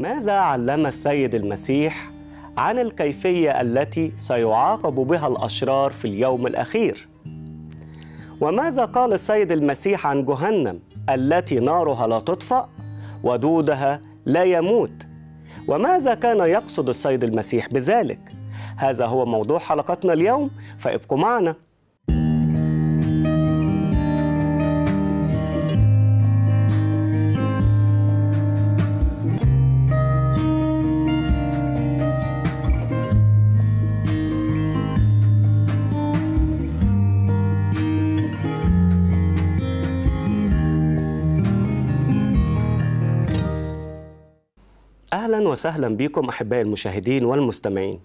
ماذا علم السيد المسيح عن الكيفيه التي سيعاقب بها الاشرار في اليوم الاخير وماذا قال السيد المسيح عن جهنم التي نارها لا تطفأ ودودها لا يموت وماذا كان يقصد السيد المسيح بذلك هذا هو موضوع حلقتنا اليوم فابقوا معنا أهلا وسهلا بكم أحبائي المشاهدين والمستمعين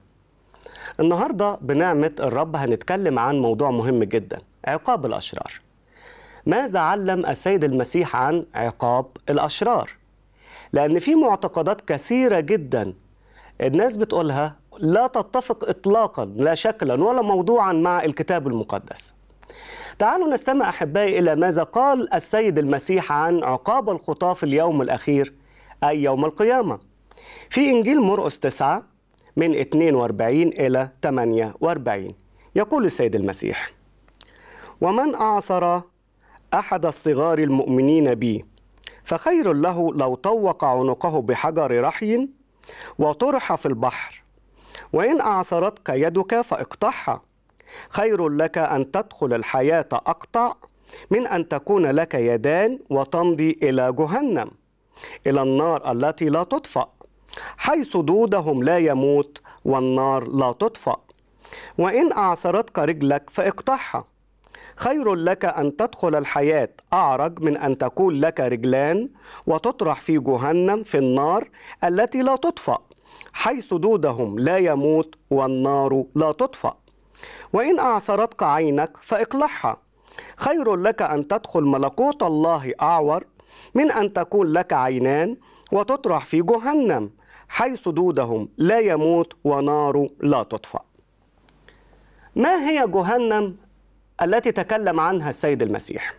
النهاردة بنعمة الرب هنتكلم عن موضوع مهم جدا عقاب الأشرار ماذا علم السيد المسيح عن عقاب الأشرار؟ لأن في معتقدات كثيرة جدا الناس بتقولها لا تتفق إطلاقا لا شكلا ولا موضوعا مع الكتاب المقدس تعالوا نستمع أحبائي إلى ماذا قال السيد المسيح عن عقاب الخطاة في اليوم الأخير أي يوم القيامة في إنجيل مرقس 9 من 42 إلى 48 يقول السيد المسيح ومن أعثر أحد الصغار المؤمنين بي فخير له لو طوق عنقه بحجر رحي وطرح في البحر وإن أعثرتك يدك فاقطعها خير لك أن تدخل الحياة أقطع من أن تكون لك يدان وتمضي إلى جهنم إلى النار التي لا تطفأ حيث دودهم لا يموت والنار لا تطفأ وإن أعثرتك رجلك فاقطعها خير لك أن تدخل الحياة أعرج من أن تكون لك رجلان وتطرح في جهنم في النار التي لا تطفأ حيث دودهم لا يموت والنار لا تطفأ وإن أعثرتك عينك فاقلعها خير لك أن تدخل ملكوت الله أعور من أن تكون لك عينان وتطرح في جهنم حيث دودهم لا يموت ونار لا تطفأ ما هي جهنم التي تكلم عنها السيد المسيح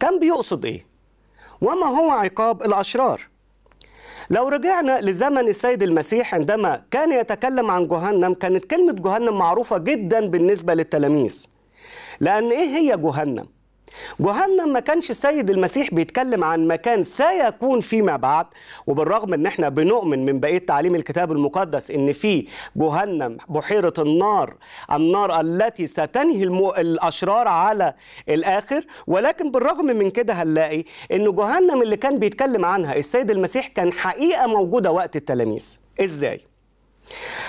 كان بيقصد ايه وما هو عقاب الاشرار لو رجعنا لزمن السيد المسيح عندما كان يتكلم عن جهنم كانت كلمه جهنم معروفه جدا بالنسبه للتلاميذ لان ايه هي جهنم جهنم ما كانش السيد المسيح بيتكلم عن مكان سيكون فيما بعد وبالرغم ان احنا بنؤمن من بقيه تعليم الكتاب المقدس ان في جهنم بحيره النار النار التي ستنهي الاشرار على الاخر ولكن بالرغم من كده هنلاقي ان جهنم اللي كان بيتكلم عنها السيد المسيح كان حقيقه موجوده وقت التلاميذ ازاي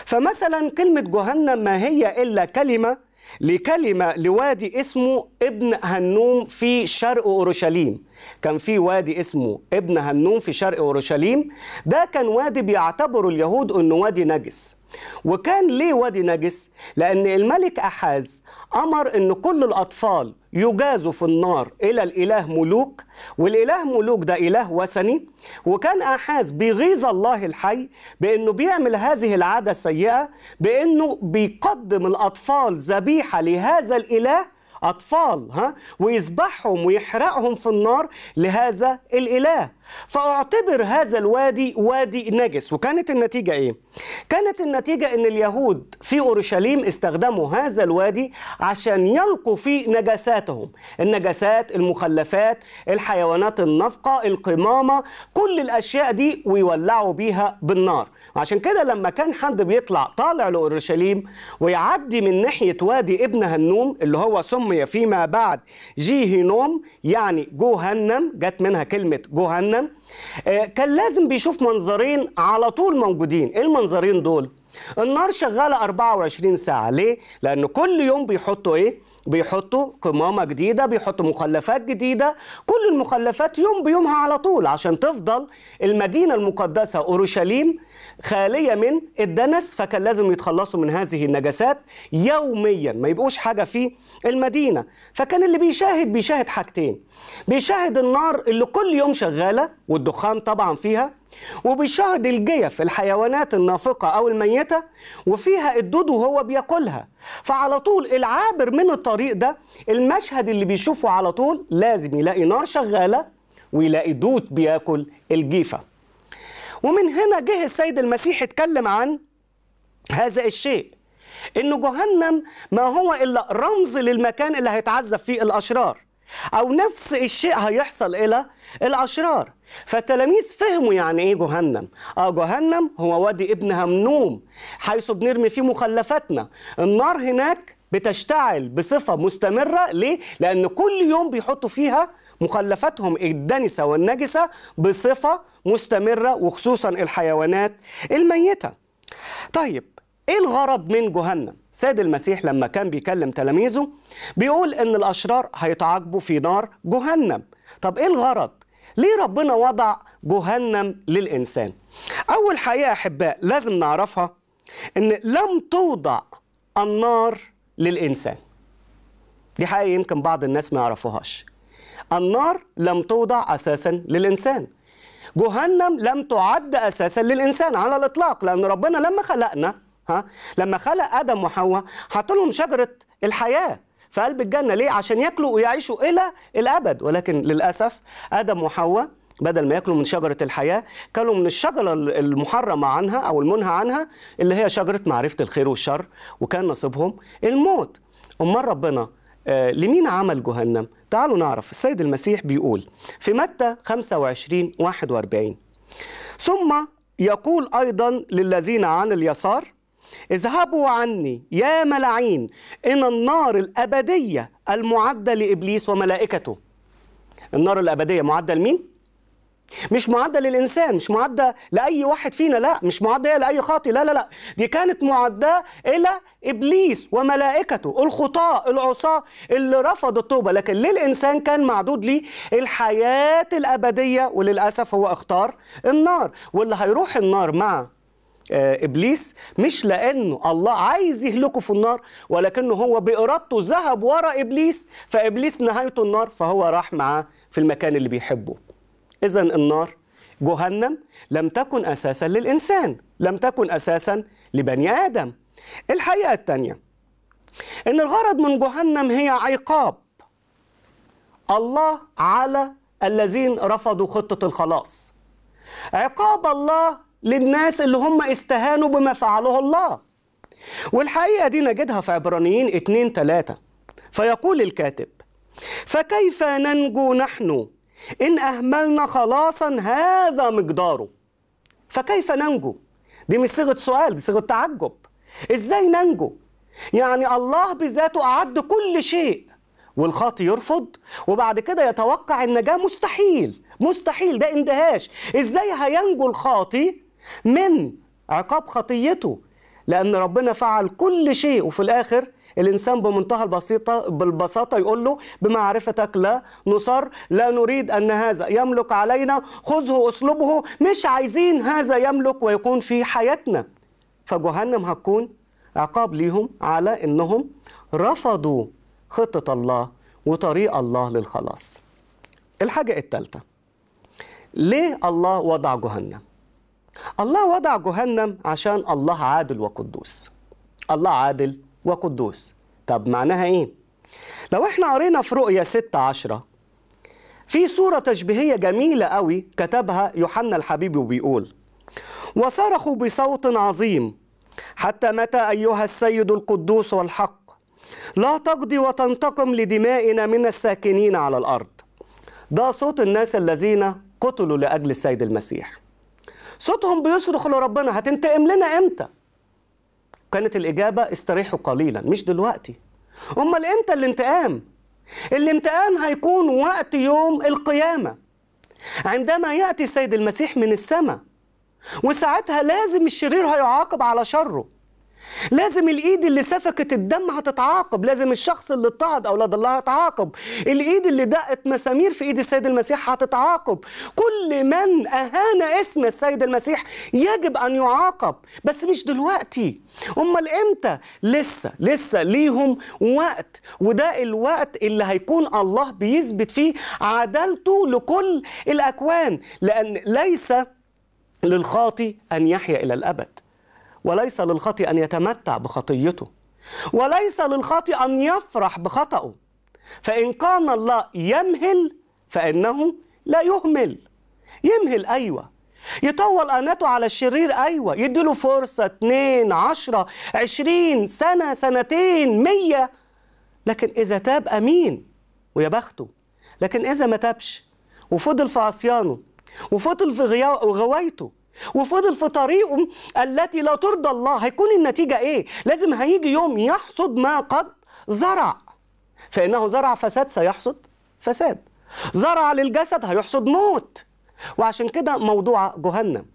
فمثلا كلمه جهنم ما هي الا كلمه لكلمة لوادي اسمه ابن هنوم في شرق أورشليم كان في وادي اسمه ابن هنوم في شرق اورشليم ده كان وادي بيعتبره اليهود انه وادي نجس وكان ليه وادي نجس لان الملك احاز امر ان كل الاطفال يجازوا في النار الى الاله ملوك والاله ملوك ده اله وثني وكان احاز بيغيظ الله الحي بانه بيعمل هذه العاده السيئه بانه بيقدم الاطفال ذبيحه لهذا الاله أطفال ها ويذبحهم ويحرقهم في النار لهذا الإله فأعتبر هذا الوادي وادي نجس وكانت النتيجة إيه؟ كانت النتيجة إن اليهود في أورشليم استخدموا هذا الوادي عشان يلقوا فيه نجساتهم النجسات المخلفات الحيوانات النفقة القمامة كل الأشياء دي ويولعوا بيها بالنار وعشان كده لما كان حد بيطلع طالع لاورشليم ويعدي من ناحيه وادي ابن هنوم اللي هو سمي فيما بعد جيهينوم يعني جوهنم جت منها كلمه جوهنم آه، كان لازم بيشوف منظرين على طول موجودين ايه المنظرين دول النار شغاله 24 ساعه ليه لان كل يوم بيحطوا ايه بيحطوا قمامة جديدة بيحطوا مخلفات جديدة كل المخلفات يوم بيومها على طول عشان تفضل المدينة المقدسة أورشليم خاليه من الدنس فكان لازم يتخلصوا من هذه النجاسات يوميا ما يبقوش حاجه في المدينه فكان اللي بيشاهد بيشاهد حاجتين بيشاهد النار اللي كل يوم شغاله والدخان طبعا فيها وبيشاهد الجيف الحيوانات النافقة أو الميتة وفيها الدود وهو بياكلها فعلى طول العابر من الطريق ده المشهد اللي بيشوفه على طول لازم يلاقي نار شغالة ويلاقي دود بياكل الجيفة ومن هنا جه السيد المسيح اتكلم عن هذا الشيء إن جهنم ما هو إلا رمز للمكان اللي هيتعذب فيه الأشرار أو نفس الشيء هيحصل إلى الأشرار فالتلاميذ فهموا يعني ايه جهنم اه جهنم هو وادي ابن همنوم حيث بنرمي فيه مخلفاتنا النار هناك بتشتعل بصفة مستمرة ليه؟ لأن كل يوم بيحطوا فيها مخلفاتهم الدنسة والنجسة بصفة مستمرة وخصوصا الحيوانات الميتة طيب ايه الغرض من جهنم سيد المسيح لما كان بيكلم تلاميذه بيقول ان الاشرار هيتعاقبوا في نار جهنم طب ايه الغرض ليه ربنا وضع جهنم للانسان اول حقيقه احباء لازم نعرفها ان لم توضع النار للانسان دي حقيقه يمكن بعض الناس ما يعرفوهاش النار لم توضع أساسا للإنسان جهنم لم تعد أساسا للإنسان على الإطلاق لأن ربنا لما خلقنا ها لما خلق آدم وحواء حط لهم شجرة الحياة في قلب الجنة ليه؟ عشان ياكلوا ويعيشوا إلى الأبد ولكن للأسف آدم وحواء بدل ما ياكلوا من شجرة الحياة كلوا من الشجرة المحرمة عنها أو المنهى عنها اللي هي شجرة معرفة الخير والشر وكان نصيبهم الموت أمال ربنا آه، لمين عمل جهنم؟ تعالوا نعرف السيد المسيح بيقول في متى 25 41 ثم يقول أيضا للذين عن اليسار اذهبوا عني يا ملعين إلى النار الأبدية المعدة لإبليس وملائكته النار الأبدية معدة لمين؟ مش معدة للإنسان مش معدة لأي واحد فينا لا مش معدة لأي خاطئ لا لا لا دي كانت معدة إلى إبليس وملائكته الخطاة العصاة اللي رفضوا التوبة لكن للإنسان كان معدود ليه الحياة الأبدية وللأسف هو اختار النار واللي هيروح النار مع آه، ابليس مش لانه الله عايز يهلكه في النار ولكنه هو بارادته ذهب ورا ابليس فابليس نهايته النار فهو راح معاه في المكان اللي بيحبه إذا النار جهنم لم تكن أساسا للإنسان لم تكن أساسا لبني آدم الحقيقة الثانية إن الغرض من جهنم هي عقاب الله على الذين رفضوا خطة الخلاص عقاب الله للناس اللي هم استهانوا بما فعله الله والحقيقة دي نجدها في عبرانيين 2 3 فيقول الكاتب فكيف ننجو نحن إن أهملنا خلاصا هذا مقداره فكيف ننجو؟ دي مش صيغة سؤال دي صيغة تعجب إزاي ننجو؟ يعني الله بذاته أعد كل شيء والخاطي يرفض وبعد كده يتوقع النجاة مستحيل مستحيل ده اندهاش إزاي هينجو الخاطي من عقاب خطيته لأن ربنا فعل كل شيء وفي الآخر الانسان بمنتهى البسيطه بالبساطه يقول له بمعرفتك لا نصر لا نريد ان هذا يملك علينا خذه اسلوبه مش عايزين هذا يملك ويكون في حياتنا فجهنم هتكون عقاب ليهم على انهم رفضوا خطه الله وطريق الله للخلاص الحاجه الثالثه ليه الله وضع جهنم الله وضع جهنم عشان الله عادل وقدوس الله عادل وقدوس طب معناها ايه لو احنا قرينا في رؤيا 6 10 في صورة تشبيهية جميلة قوي كتبها يوحنا الحبيبي وبيقول وصرخوا بصوت عظيم حتى متى أيها السيد القدوس والحق لا تقضي وتنتقم لدمائنا من الساكنين على الأرض ده صوت الناس الذين قتلوا لأجل السيد المسيح صوتهم بيصرخ لربنا هتنتقم لنا امتى كانت الإجابة استريحوا قليلا مش دلوقتي أمال إمتى الانتقام؟ الانتقام هيكون وقت يوم القيامة عندما يأتي السيد المسيح من السماء وساعتها لازم الشرير هيعاقب على شره لازم الايد اللي سفكت الدم هتتعاقب لازم الشخص اللي اضطهد اولاد الله هتعاقب الايد اللي دقت مسامير في ايد السيد المسيح هتتعاقب كل من اهان اسم السيد المسيح يجب ان يعاقب بس مش دلوقتي امال امتى لسه لسه ليهم وقت وده الوقت اللي هيكون الله بيثبت فيه عدالته لكل الاكوان لان ليس للخاطي ان يحيا الى الابد وليس للخطي أن يتمتع بخطيته وليس للخطي أن يفرح بخطأه فإن كان الله يمهل فإنه لا يهمل يمهل أيوة يطول أناته على الشرير أيوة يديله فرصة اتنين عشرة عشرين سنة سنتين مية لكن إذا تاب أمين ويا بخته لكن إذا ما تابش وفضل في عصيانه وفضل في غوايته وفضل في طريقه التي لا ترضى الله هيكون النتيجة إيه؟ لازم هيجي يوم يحصد ما قد زرع فإنه زرع فساد سيحصد فساد زرع للجسد هيحصد موت وعشان كده موضوع جهنم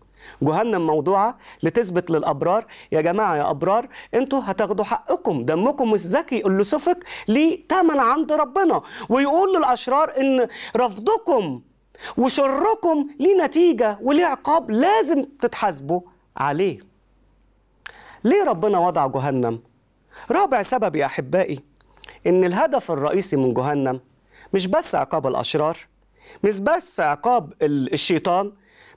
جهنم موضوعة لتثبت للأبرار يا جماعة يا أبرار أنتوا هتاخدوا حقكم دمكم مش ذكي اللي سفك ليه تمن عند ربنا ويقول للأشرار إن رفضكم وشركم ليه نتيجة وليه عقاب لازم تتحاسبوا عليه ليه ربنا وضع جهنم؟ رابع سبب يا أحبائي إن الهدف الرئيسي من جهنم مش بس عقاب الأشرار مش بس عقاب الشيطان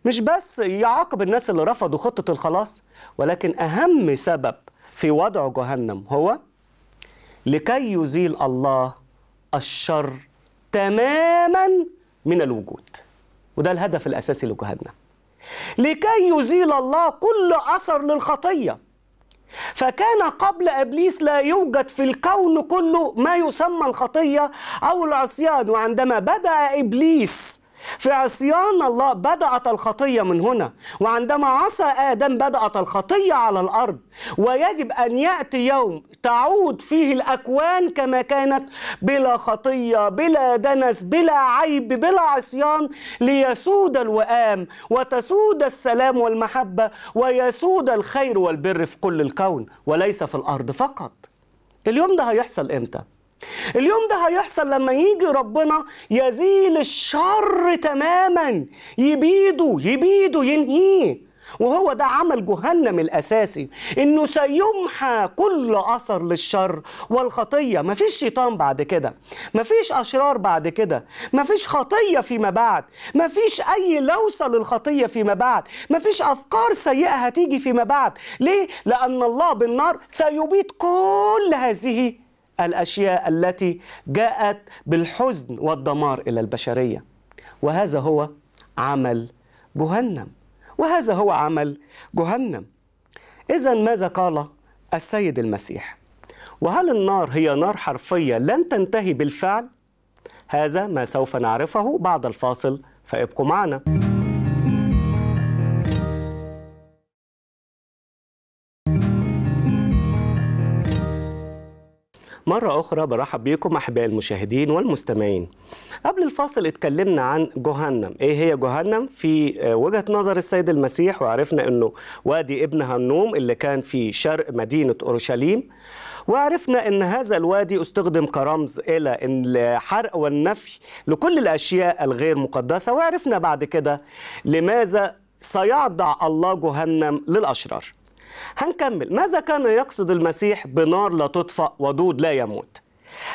مش بس يعاقب الناس اللي رفضوا خطة الخلاص ولكن أهم سبب في وضع جهنم هو لكي يزيل الله الشر تماما من الوجود وده الهدف الأساسي لجهادنا لكي يزيل الله كل أثر للخطية فكان قبل ابليس لا يوجد في الكون كله ما يسمى الخطيه او العصيان وعندما بدا ابليس في عصيان الله بدأت الخطية من هنا وعندما عصى آدم بدأت الخطية على الأرض ويجب أن يأتي يوم تعود فيه الأكوان كما كانت بلا خطية بلا دنس بلا عيب بلا عصيان ليسود الوئام وتسود السلام والمحبة ويسود الخير والبر في كل الكون وليس في الأرض فقط اليوم ده هيحصل إمتى؟ اليوم ده هيحصل لما يجي ربنا يزيل الشر تماما يبيده يبيده ينهيه وهو ده عمل جهنم الأساسي إنه سيمحى كل أثر للشر والخطية مفيش شيطان بعد كده مفيش أشرار بعد كده مفيش خطية فيما بعد مفيش أي لوثة للخطية فيما بعد مفيش أفكار سيئة هتيجي فيما بعد ليه؟ لأن الله بالنار سيبيد كل هذه الأشياء التي جاءت بالحزن والدمار إلى البشرية وهذا هو عمل جهنم وهذا هو عمل جهنم إذا ماذا قال السيد المسيح وهل النار هي نار حرفية لن تنتهي بالفعل؟ هذا ما سوف نعرفه بعد الفاصل فابقوا معنا مرة أخرى برحب بيكم أحباء المشاهدين والمستمعين قبل الفاصل اتكلمنا عن جهنم إيه هي جهنم في آه، وجهة نظر السيد المسيح وعرفنا أنه وادي ابن هنوم اللي كان في شرق مدينة أورشليم وعرفنا أن هذا الوادي استخدم كرمز إلى الحرق والنفي لكل الأشياء الغير مقدسة وعرفنا بعد كده لماذا سيعضع الله جهنم للأشرار هنكمل ماذا كان يقصد المسيح بنار لا تطفأ ودود لا يموت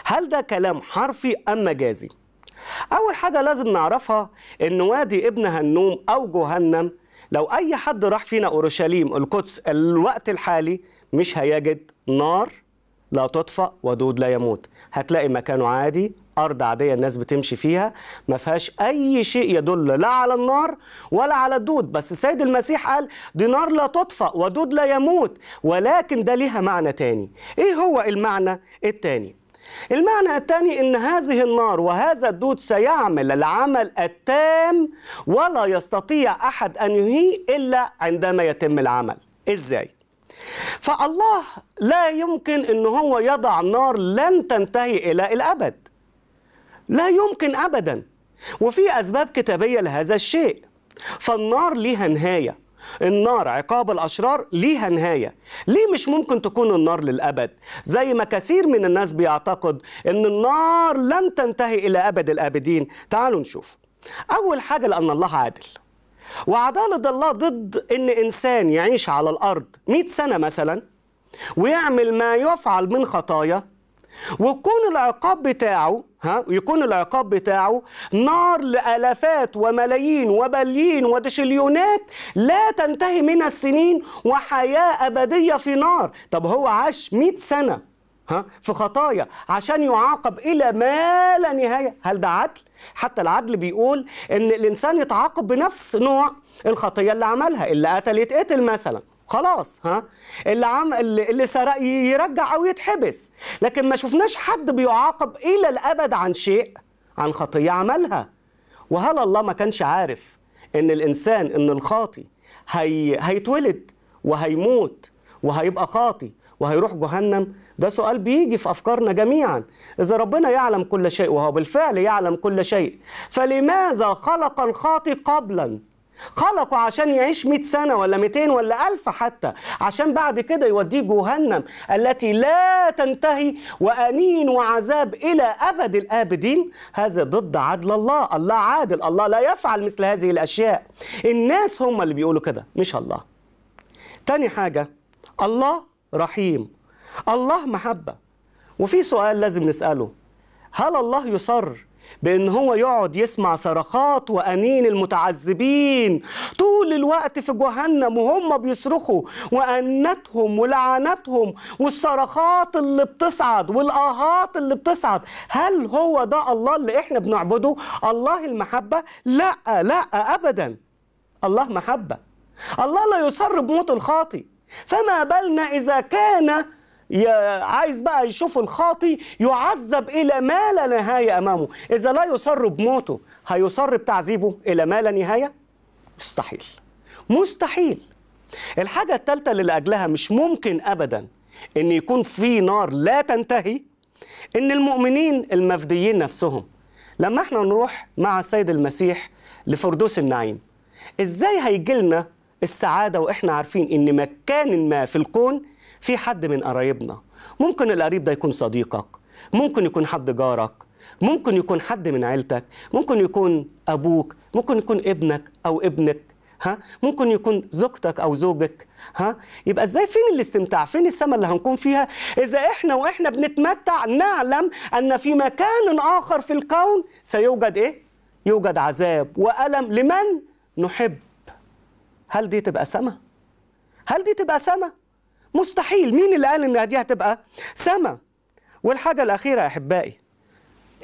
هل ده كلام حرفي أم مجازي أول حاجة لازم نعرفها إن وادي ابن هنوم أو جهنم لو أي حد راح فينا أورشليم القدس الوقت الحالي مش هيجد نار لا تطفأ ودود لا يموت هتلاقي مكانه عادي ارض عاديه الناس بتمشي فيها ما فيهاش اي شيء يدل لا على النار ولا على الدود بس السيد المسيح قال دي نار لا تطفأ ودود لا يموت ولكن ده ليها معنى تاني ايه هو المعنى التاني المعنى الثاني ان هذه النار وهذا الدود سيعمل العمل التام ولا يستطيع احد ان ينهيه الا عندما يتم العمل ازاي فالله لا يمكن ان هو يضع نار لن تنتهي الى الابد لا يمكن أبدا وفي أسباب كتابية لهذا الشيء فالنار ليها نهاية النار عقاب الأشرار ليها نهاية ليه مش ممكن تكون النار للأبد زي ما كثير من الناس بيعتقد أن النار لن تنتهي إلى أبد الآبدين تعالوا نشوف أول حاجة لأن الله عادل وعدالة الله ضد أن إنسان يعيش على الأرض 100 سنة مثلا ويعمل ما يفعل من خطايا ويكون العقاب بتاعه ها يكون العقاب بتاعه نار لالافات وملايين وبليين وتشليونات لا تنتهي من السنين وحياه ابديه في نار طب هو عاش 100 سنه ها في خطايا عشان يعاقب الى ما لا نهايه هل ده عدل حتى العدل بيقول ان الانسان يتعاقب بنفس نوع الخطيه اللي عملها اللي قتل يتقتل مثلا خلاص ها اللي عم اللي سرق يرجع او يتحبس لكن ما شفناش حد بيعاقب الى الابد عن شيء عن خطيه عملها وهل الله ما كانش عارف ان الانسان ان الخاطي هي هيتولد وهيموت وهيبقى خاطي وهيروح جهنم ده سؤال بيجي في افكارنا جميعا اذا ربنا يعلم كل شيء وهو بالفعل يعلم كل شيء فلماذا خلق الخاطي قبلا خلقه عشان يعيش 100 سنة ولا 200 ولا 1000 حتى عشان بعد كده يوديه جهنم التي لا تنتهي وأنين وعذاب إلى أبد الآبدين هذا ضد عدل الله الله عادل الله لا يفعل مثل هذه الأشياء الناس هم اللي بيقولوا كده مش الله تاني حاجة الله رحيم الله محبة وفي سؤال لازم نسأله هل الله يصر بان هو يقعد يسمع صرخات وانين المتعذبين طول الوقت في جهنم وهم بيصرخوا وانتهم ولعنتهم والصرخات اللي بتصعد والاهات اللي بتصعد هل هو ده الله اللي احنا بنعبده الله المحبه لا لا ابدا الله محبه الله لا يصر بموت الخاطي فما بالنا اذا كان عايز بقى يشوف الخاطي يعذب إلى ما لا نهاية أمامه إذا لا يصر بموته هيصر بتعذيبه إلى ما لا نهاية مستحيل مستحيل الحاجة الثالثة اللي لأجلها مش ممكن أبدا إن يكون في نار لا تنتهي إن المؤمنين المفديين نفسهم لما احنا نروح مع السيد المسيح لفردوس النعيم إزاي هيجي لنا السعادة وإحنا عارفين إن مكان ما في الكون في حد من قرايبنا ممكن القريب ده يكون صديقك ممكن يكون حد جارك ممكن يكون حد من عيلتك ممكن يكون ابوك ممكن يكون ابنك او ابنك ها ممكن يكون زوجتك او زوجك ها يبقى ازاي فين الاستمتاع فين السما اللي هنكون فيها اذا احنا واحنا بنتمتع نعلم ان في مكان اخر في الكون سيوجد ايه يوجد عذاب والم لمن نحب هل دي تبقى سما هل دي تبقى سما مستحيل مين اللي قال ان دي هتبقى سما والحاجه الاخيره يا احبائي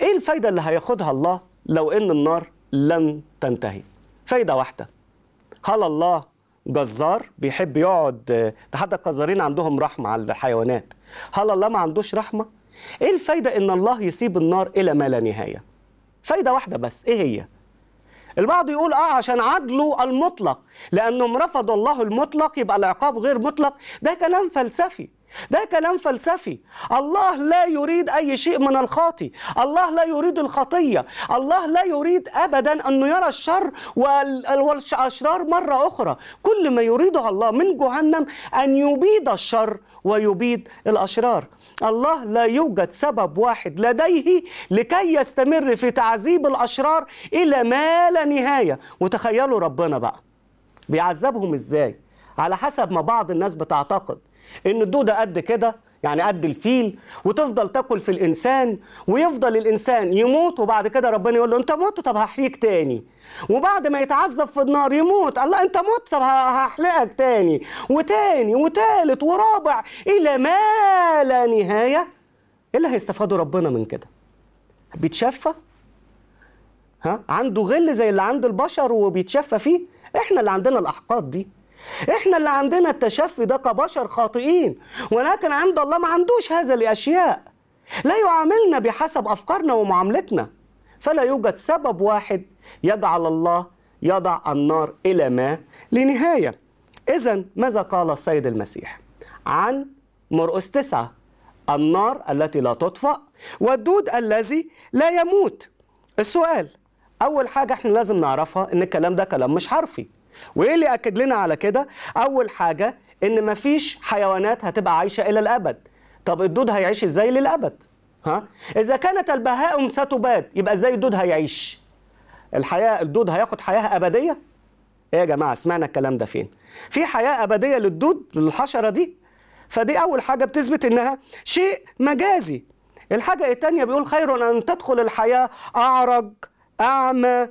ايه الفايده اللي هياخدها الله لو ان النار لن تنتهي فايده واحده هل الله جزار بيحب يقعد تحدى حتى القزارين عندهم رحمه على الحيوانات هل الله ما عندوش رحمه ايه الفايده ان الله يسيب النار الى ما لا نهايه فايده واحده بس ايه هي البعض يقول اه عشان عدله المطلق لانهم رفضوا الله المطلق يبقى العقاب غير مطلق ده كلام فلسفي ده كلام فلسفي الله لا يريد أي شيء من الخاطي الله لا يريد الخطية الله لا يريد أبدا أنه يرى الشر والأشرار مرة أخرى كل ما يريده الله من جهنم أن يبيد الشر ويبيد الأشرار الله لا يوجد سبب واحد لديه لكي يستمر في تعذيب الأشرار إلى ما لا نهاية وتخيلوا ربنا بقى بيعذبهم إزاي على حسب ما بعض الناس بتعتقد ان الدوده قد كده يعني قد الفيل وتفضل تاكل في الانسان ويفضل الانسان يموت وبعد كده ربنا يقول له انت مت طب هحييك تاني وبعد ما يتعذب في النار يموت الله انت مت طب هحلقك تاني وتاني وتالت ورابع الى ما لا نهايه ايه اللي هيستفاده ربنا من كده بيتشفى ها عنده غل زي اللي عند البشر وبيتشفى فيه احنا اللي عندنا الاحقاد دي احنا اللي عندنا التشفي ده كبشر خاطئين ولكن عند الله ما عندوش هذا الاشياء لا يعاملنا بحسب افكارنا ومعاملتنا فلا يوجد سبب واحد يجعل الله يضع النار الى ما لنهايه اذا ماذا قال السيد المسيح عن مرقس تسعه النار التي لا تطفأ والدود الذي لا يموت السؤال اول حاجه احنا لازم نعرفها ان الكلام ده كلام مش حرفي وايه اللي اكد لنا على كده اول حاجه ان مفيش حيوانات هتبقى عايشه الى الابد طب الدود هيعيش ازاي للابد ها اذا كانت البهائم ستباد يبقى ازاي الدود هيعيش الحياه الدود هياخد حياه ابديه ايه يا جماعه سمعنا الكلام ده فين في حياه ابديه للدود للحشره دي فدي اول حاجه بتثبت انها شيء مجازي الحاجه الثانيه بيقول خير ان تدخل الحياه اعرج اعمى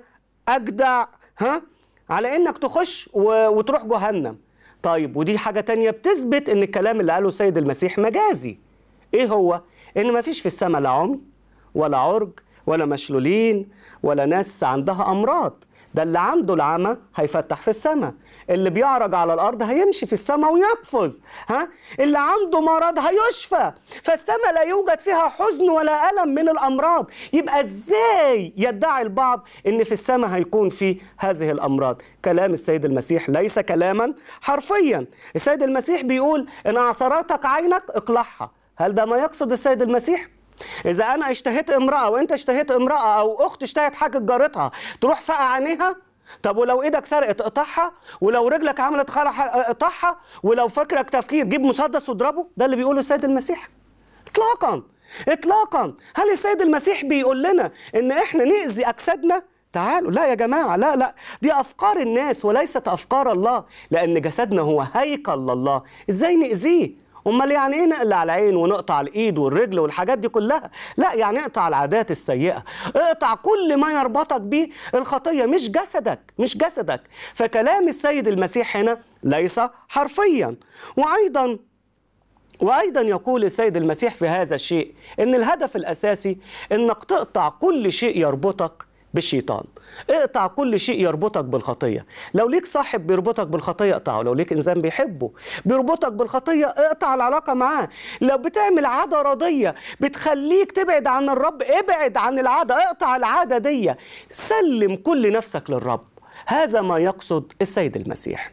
اجدع ها على انك تخش وتروح جهنم طيب ودي حاجه تانية بتثبت ان الكلام اللي قاله السيد المسيح مجازي ايه هو ان مفيش في السماء لا عمي ولا عرج ولا مشلولين ولا ناس عندها امراض ده اللي عنده العمى هيفتح في السماء اللي بيعرج على الارض هيمشي في السماء ويقفز ها اللي عنده مرض هيشفى فالسماء لا يوجد فيها حزن ولا الم من الامراض يبقى ازاي يدعي البعض ان في السماء هيكون في هذه الامراض كلام السيد المسيح ليس كلاما حرفيا السيد المسيح بيقول ان عثرتك عينك اقلعها هل ده ما يقصد السيد المسيح اذا انا اشتهيت امراه وانت اشتهيت امراه او اخت اشتهت حاجه جارتها تروح فقع عينيها طب ولو ايدك سرقت اقطعها ولو رجلك عملت خرح اقطعها ولو فكرك تفكير جيب مسدس واضربه ده اللي بيقوله السيد المسيح اطلاقا اطلاقا هل السيد المسيح بيقول لنا ان احنا ناذي اجسادنا تعالوا لا يا جماعة لا لا دي أفكار الناس وليست أفكار الله لأن جسدنا هو هيكل الله إزاي نأذيه امال يعني ايه نقلع العين ونقطع الايد والرجل والحاجات دي كلها لا يعني اقطع العادات السيئه اقطع كل ما يربطك بيه الخطيه مش جسدك مش جسدك فكلام السيد المسيح هنا ليس حرفيا وايضا وايضا يقول السيد المسيح في هذا الشيء ان الهدف الاساسي انك تقطع كل شيء يربطك بالشيطان اقطع كل شيء يربطك بالخطية لو ليك صاحب بيربطك بالخطية اقطعه لو ليك إنسان بيحبه بيربطك بالخطية اقطع العلاقة معاه لو بتعمل عادة رضية بتخليك تبعد عن الرب ابعد عن العادة اقطع العادة دي سلم كل نفسك للرب هذا ما يقصد السيد المسيح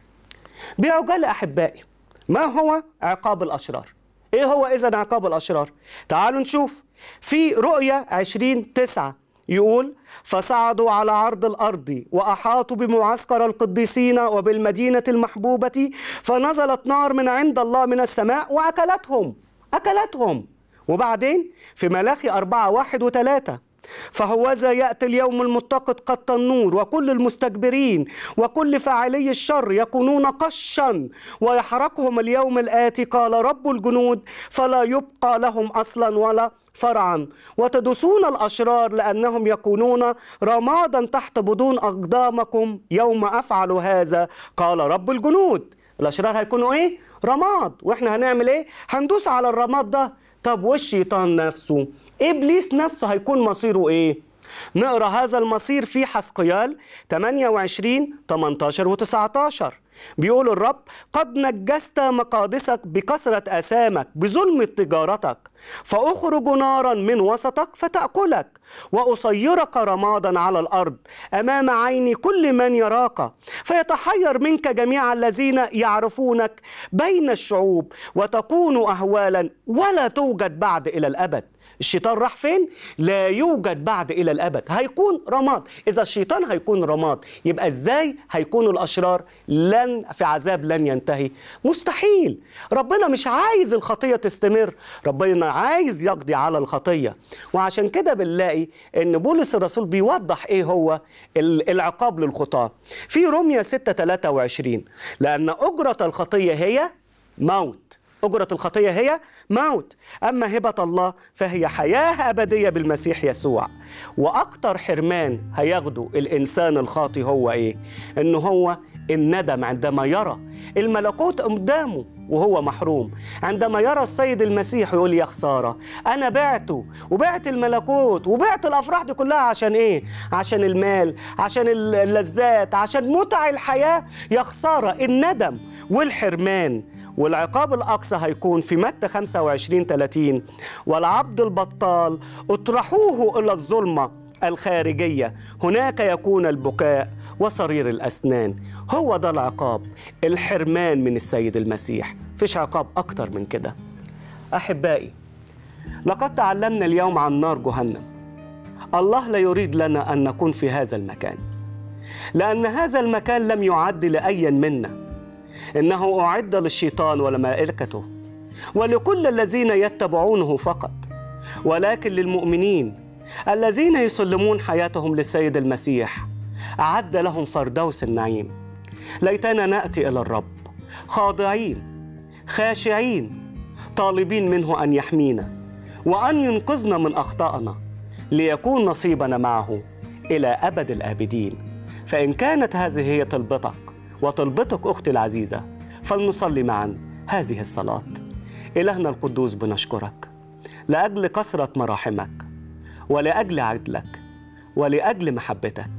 بعجالة أحبائي ما هو عقاب الأشرار؟ ايه هو إذا عقاب الأشرار؟ تعالوا نشوف في رؤية 20 9 يقول فصعدوا على عرض الأرض وأحاطوا بمعسكر القديسين وبالمدينة المحبوبة فنزلت نار من عند الله من السماء وأكلتهم أكلتهم وبعدين في ملاخي أربعة واحد وثلاثة فهوذا يأتي اليوم المتقد قد النور وكل المستكبرين وكل فاعلي الشر يكونون قشا ويحرقهم اليوم الآتي قال رب الجنود فلا يبقى لهم أصلا ولا فرعا وتدسون الأشرار لأنهم يكونون رمادا تحت بطون أقدامكم يوم أفعل هذا قال رب الجنود الأشرار هيكونوا إيه؟ رماد وإحنا هنعمل إيه؟ هندوس على الرماد ده طب والشيطان نفسه إبليس نفسه هيكون مصيره إيه؟ نقرأ هذا المصير في حسقيال 28 18 و19 بيقول الرب قد نجست مقادسك بكثرة أسامك بظلم تجارتك فأخرج نارا من وسطك فتأكلك وأصيرك رمادا على الأرض أمام عيني كل من يراك فيتحير منك جميع الذين يعرفونك بين الشعوب وتكون أهوالا ولا توجد بعد إلى الأبد الشيطان راح فين لا يوجد بعد الى الابد هيكون رماد اذا الشيطان هيكون رماد يبقى ازاي هيكونوا الاشرار لن في عذاب لن ينتهي مستحيل ربنا مش عايز الخطيه تستمر ربنا عايز يقضي على الخطيه وعشان كده بنلاقي ان بولس الرسول بيوضح ايه هو العقاب للخطاه في روميا 6 23 لان اجره الخطيه هي موت أجرة الخطية هي موت أما هبة الله فهي حياة أبدية بالمسيح يسوع وأكتر حرمان هياخده الإنسان الخاطي هو إيه؟ إن هو الندم عندما يرى الملكوت قدامه وهو محروم عندما يرى السيد المسيح يقول يا خساره انا بعته وبعت الملكوت وبعت الافراح دي كلها عشان ايه عشان المال عشان اللذات عشان متع الحياه يا خساره الندم والحرمان والعقاب الأقصى هيكون في متى 25 30 والعبد البطال اطرحوه إلى الظلمة الخارجية هناك يكون البكاء وصرير الأسنان هو ده العقاب الحرمان من السيد المسيح فيش عقاب أكتر من كده أحبائي لقد تعلمنا اليوم عن نار جهنم الله لا يريد لنا أن نكون في هذا المكان لأن هذا المكان لم يعد لأي منا إنه أعد للشيطان ولمائلكته ولكل الذين يتبعونه فقط ولكن للمؤمنين الذين يسلمون حياتهم للسيد المسيح أعد لهم فردوس النعيم ليتنا نأتي إلى الرب خاضعين خاشعين طالبين منه أن يحمينا وأن ينقذنا من أخطائنا ليكون نصيبنا معه إلى أبد الآبدين فإن كانت هذه هي طلبتك وطلبتك أختي العزيزة فلنصلي معا هذه الصلاة إلهنا القدوس بنشكرك لأجل كثرة مراحمك ولأجل عدلك ولأجل محبتك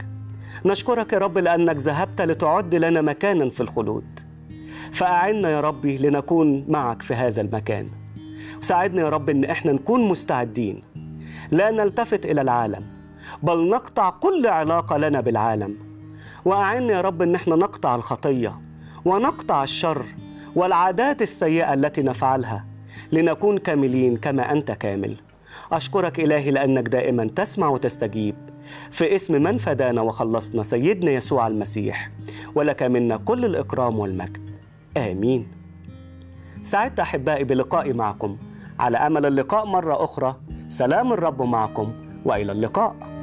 نشكرك يا رب لأنك ذهبت لتعد لنا مكانا في الخلود فأعنا يا ربي لنكون معك في هذا المكان وساعدنا يا رب إن إحنا نكون مستعدين لا نلتفت إلى العالم بل نقطع كل علاقة لنا بالعالم واعنا يا رب ان احنا نقطع الخطيه ونقطع الشر والعادات السيئه التي نفعلها لنكون كاملين كما انت كامل اشكرك الهي لانك دائما تسمع وتستجيب في اسم من فدانا وخلصنا سيدنا يسوع المسيح ولك منا كل الاكرام والمجد امين سعدت احبائي بلقائي معكم على امل اللقاء مره اخرى سلام الرب معكم والى اللقاء